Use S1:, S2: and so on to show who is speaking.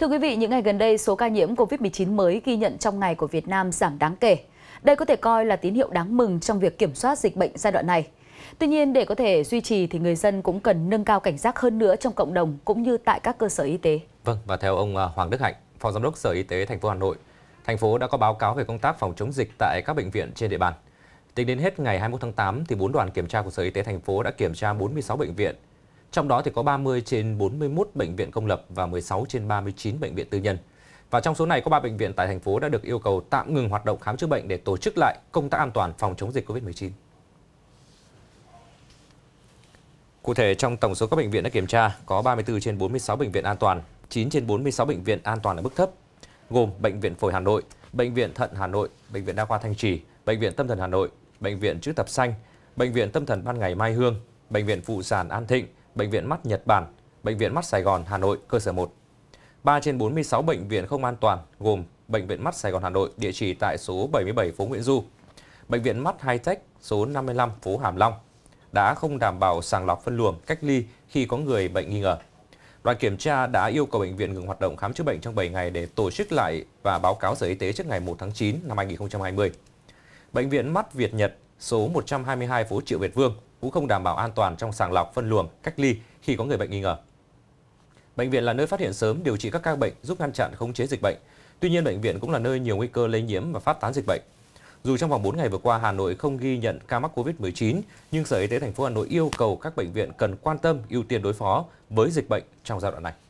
S1: Thưa quý vị, những ngày gần đây, số ca nhiễm COVID-19 mới ghi nhận trong ngày của Việt Nam giảm đáng kể. Đây có thể coi là tín hiệu đáng mừng trong việc kiểm soát dịch bệnh giai đoạn này. Tuy nhiên, để có thể duy trì thì người dân cũng cần nâng cao cảnh giác hơn nữa trong cộng đồng cũng như tại các cơ sở y tế.
S2: Vâng, và theo ông à, Hoàng Đức Hạnh, Phó Giám đốc Sở Y tế thành phố Hà Nội, thành phố đã có báo cáo về công tác phòng chống dịch tại các bệnh viện trên địa bàn. Tính đến hết ngày 21 tháng 8 thì 4 đoàn kiểm tra của Sở Y tế thành phố đã kiểm tra 46 bệnh viện, trong đó thì có 30 trên 41 bệnh viện công lập và 16 trên 39 bệnh viện tư nhân. Và trong số này có 3 bệnh viện tại thành phố đã được yêu cầu tạm ngừng hoạt động khám chữa bệnh để tổ chức lại công tác an toàn phòng chống dịch COVID-19. Cụ thể, trong tổng số các bệnh viện đã kiểm tra, có 34 trên 46 bệnh viện an toàn, 9 trên 46 bệnh viện an toàn ở mức thấp, gồm Bệnh viện Phổi Hà Nội, Bệnh viện Thận Hà Nội, Bệnh viện Đa khoa Thanh Trì, Bệnh viện Tâm thần Hà Nội, Bệnh viện Chữ Thập Xanh, Bệnh viện Tâm thần Ban Ngày Mai Hương, Bệnh viện Phụ sản An Thịnh, Bệnh viện Mắt Nhật Bản, Bệnh viện Mắt Sài Gòn, Hà Nội, cơ sở 1. 3 trên 46 bệnh viện không an toàn gồm Bệnh viện Mắt Sài Gòn, Hà Nội, địa chỉ tại số 77 phố Nguyễn Du, Bệnh viện Mắt Hightech số 55 phố Hàm Long đã không đảm bảo sàng lọc phân luồng, cách ly khi có người bệnh nghi ngờ. Đoàn kiểm tra đã yêu cầu bệnh viện ngừng hoạt động khám chữa bệnh trong 7 ngày để tổ chức lại và báo cáo Sở Y tế trước ngày 1 tháng 9 năm 2020. Bệnh viện Mắt Việt Nhật số 122 phố Triệu Việt Vương cũng không đảm bảo an toàn trong sàng lọc, phân luồng, cách ly khi có người bệnh nghi ngờ. Bệnh viện là nơi phát hiện sớm điều trị các ca bệnh giúp ngăn chặn khống chế dịch bệnh. Tuy nhiên bệnh viện cũng là nơi nhiều nguy cơ lây nhiễm và phát tán dịch bệnh. Dù trong vòng 4 ngày vừa qua Hà Nội không ghi nhận ca mắc Covid-19, nhưng Sở Y tế thành phố Hà Nội yêu cầu các bệnh viện cần quan tâm ưu tiên đối phó với dịch bệnh trong giai đoạn này.